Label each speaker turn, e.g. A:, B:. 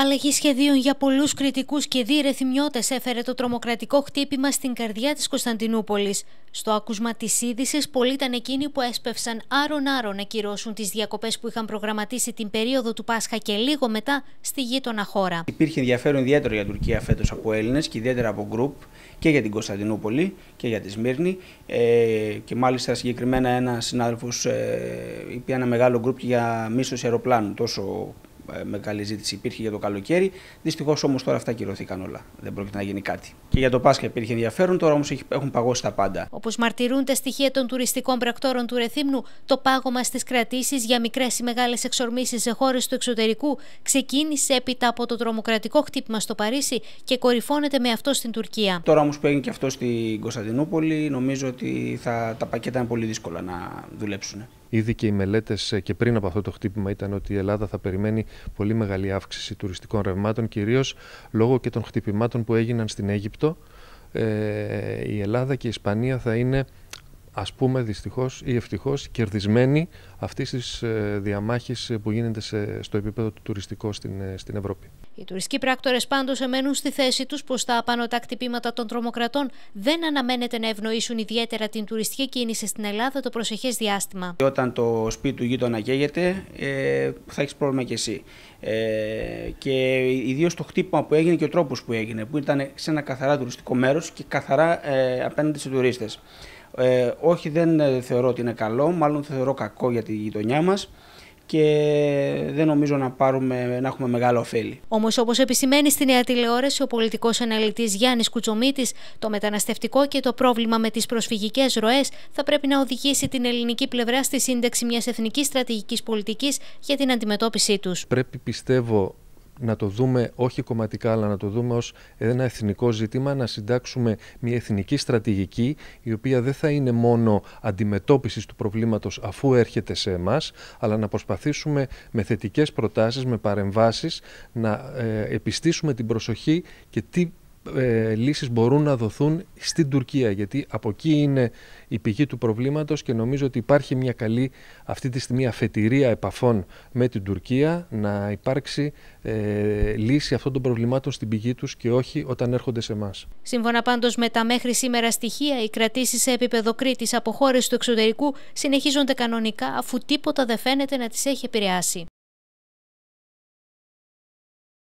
A: Αλλαγή σχεδίων για πολλούς κριτικούς και διερεθμιώτε έφερε το τρομοκρατικό χτύπημα στην καρδιά της Κωνσταντινούπολης. Στο άκουσμα της είδησης, πολλοί ήταν εκείνοι που έσπευσαν άρον-άρον να κυρώσουν τις διακοπές που είχαν προγραμματίσει την περίοδο του Πάσχα και λίγο μετά στη γείτονα χώρα.
B: Υπήρχε ενδιαφέρον ιδιαίτερο για Τουρκία φέτος από Έλληνες και ιδιαίτερα από γκρουπ και για την Κωνσταντινούπολη και για τη Σμύρνη. Ε, και μάλιστα συγκεκριμένα ένας συνάδελφος ε, είπε ένα μεγάλο γκρουπ για μίσος αεροπλάνου, τόσο ε, μεγάλη ζήτηση υπήρχε για το καλοκαίρι. Δυστυχώς όμως τώρα αυτά κυρωθήκαν όλα. Δεν πρόκειται να γίνει κάτι. Και για το Πάσχα υπήρχε ενδιαφέρον, τώρα όμως έχουν παγώσει τα πάντα. Όπως
A: μαρτυρούν τα στοιχεία των τουριστικών πρακτόρων του Ρεθύμνου, το πάγωμα στις κρατήσεις για μικρές ή μεγάλες εξορμήσεις σε χώρες του εξωτερικού ξεκίνησε έπειτα από το τρομοκρατικό χτύπημα στο Παρίσι και κορυφώνεται με αυτό στην Τουρκία.
B: Τώρα όμως που έγινε και αυτό στην Κωνσταντινούπολη, νομίζω ότι θα, τα πακέτα είναι πολύ δύσκολα να δουλέψουν.
C: Ήδη και οι μελέτες ε, και πριν από αυτό το χτύπημα ήταν ότι η Ελλάδα θα περιμένει πολύ μεγάλη αύξηση τουριστικών ρευμάτων, κυρίως λόγω και των χτυπημάτων που έγιναν στην Αίγυπτο. Ε, η Ελλάδα και η Ισπανία θα είναι ας πούμε δυστυχώς ή ευτυχώς, κερδισμένοι αυτής της ε, διαμάχης που γίνεται στο επίπεδο του τουριστικού στην, ε, στην Ευρώπη.
A: Οι τουριστικοί πράκτορες πάντως εμένουν στη θέση τους πως τα τα κτυπήματα των τρομοκρατών δεν αναμένεται να ευνοήσουν ιδιαίτερα την τουριστική κίνηση στην Ελλάδα το προσεχές διάστημα.
B: Όταν το σπίτι του γείτονα καίγεται, ε, θα έχεις πρόβλημα κι εσύ. Ε, και ιδίως το χτύπημα που έγινε και ο τρόπος που έγινε, που ήταν σε ένα καθαρά τουριστικό μέρος και καθαρά ε, απέναντι σε τουρίστες. Ε, όχι, δεν θεωρώ ότι είναι καλό, μάλλον θεωρώ κακό για τη γειτονιά μας και δεν νομίζω να, πάρουμε, να έχουμε μεγάλο ωφέλη.
A: Όμως, όπως επισημαίνει στη νέα τηλεόραση ο πολιτικός αναλυτής Γιάννης Κουτσομίτη, το μεταναστευτικό και το πρόβλημα με τις προσφυγικές ροές θα πρέπει να οδηγήσει την ελληνική πλευρά στη σύνταξη μιας εθνικής στρατηγικής πολιτικής για την αντιμετώπιση τους.
C: Πρέπει, πιστεύω, να το δούμε όχι κομματικά, αλλά να το δούμε ως ένα εθνικό ζήτημα, να συντάξουμε μια εθνική στρατηγική, η οποία δεν θα είναι μόνο αντιμετώπισης του προβλήματος αφού έρχεται σε εμάς, αλλά να προσπαθήσουμε με θετικές προτάσεις, με παρεμβάσεις, να ε, επιστήσουμε την προσοχή και τι ε, λύσεις μπορούν να δοθούν στην Τουρκία γιατί από εκεί είναι η πηγή του προβλήματος και νομίζω ότι υπάρχει μια καλή αυτή τη στιγμή αφετηρία επαφών με την Τουρκία να υπάρξει ε, λύση αυτών των προβλημάτων στην πηγή τους και όχι όταν έρχονται σε εμάς.
A: Σύμφωνα πάντως με τα μέχρι σήμερα στοιχεία, οι κρατήσεις σε επίπεδο Κρήτης από χώρες του εξωτερικού συνεχίζονται κανονικά αφού τίποτα δεν φαίνεται να τις έχει επηρεάσει.